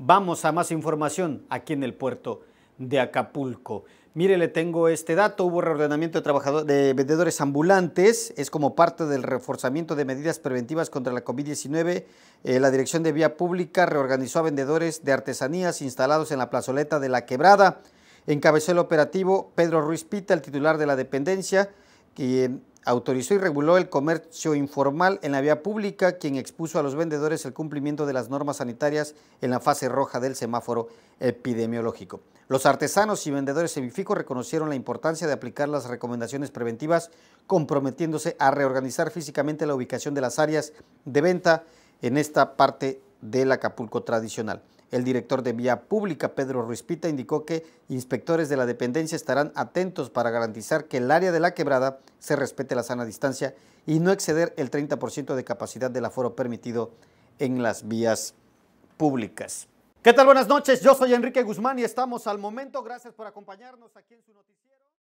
Vamos a más información aquí en el puerto de Acapulco. Mire, le tengo este dato, hubo reordenamiento de, trabajadores, de vendedores ambulantes, es como parte del reforzamiento de medidas preventivas contra la COVID-19. Eh, la Dirección de Vía Pública reorganizó a vendedores de artesanías instalados en la plazoleta de La Quebrada. Encabezó el operativo Pedro Ruiz Pita, el titular de la dependencia, quien autorizó y reguló el comercio informal en la vía pública, quien expuso a los vendedores el cumplimiento de las normas sanitarias en la fase roja del semáforo epidemiológico. Los artesanos y vendedores semificos reconocieron la importancia de aplicar las recomendaciones preventivas, comprometiéndose a reorganizar físicamente la ubicación de las áreas de venta en esta parte del Acapulco tradicional. El director de Vía Pública, Pedro Ruiz Pita, indicó que inspectores de la dependencia estarán atentos para garantizar que el área de la quebrada se respete la sana distancia y no exceder el 30% de capacidad del aforo permitido en las vías públicas. ¿Qué tal? Buenas noches. Yo soy Enrique Guzmán y estamos al momento. Gracias por acompañarnos aquí en su noticiero.